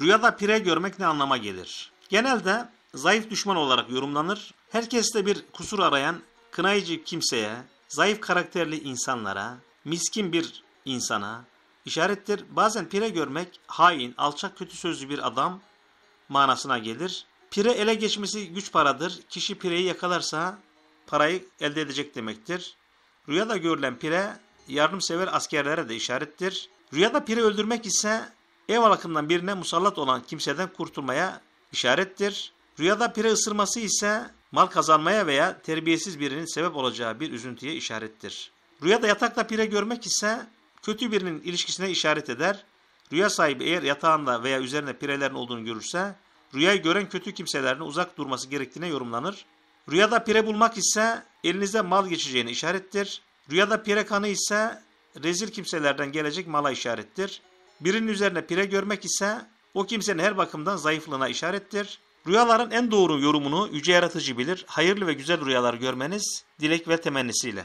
Rüyada pire görmek ne anlama gelir? Genelde zayıf düşman olarak yorumlanır. Herkeste bir kusur arayan kınayıcı kimseye, zayıf karakterli insanlara, miskin bir insana işarettir. Bazen pire görmek hain, alçak, kötü sözlü bir adam manasına gelir. Pire ele geçmesi güç paradır. Kişi pireyi yakalarsa parayı elde edecek demektir. Rüyada görülen pire yardımsever askerlere de işarettir. Rüyada pire öldürmek ise ev halkından birine musallat olan kimseden kurtulmaya işarettir. Rüyada pire ısırması ise mal kazanmaya veya terbiyesiz birinin sebep olacağı bir üzüntüye işarettir. Rüyada yatakta pire görmek ise kötü birinin ilişkisine işaret eder. Rüya sahibi eğer yatağında veya üzerine pirelerin olduğunu görürse rüyayı gören kötü kimselerden uzak durması gerektiğine yorumlanır. Rüyada pire bulmak ise elinizde mal geçeceğine işarettir. Rüyada pire kanı ise rezil kimselerden gelecek mala işarettir. Birinin üzerine pire görmek ise o kimsenin her bakımdan zayıflığına işarettir. Rüyaların en doğru yorumunu yüce yaratıcı bilir. Hayırlı ve güzel rüyalar görmeniz dilek ve temennisiyle.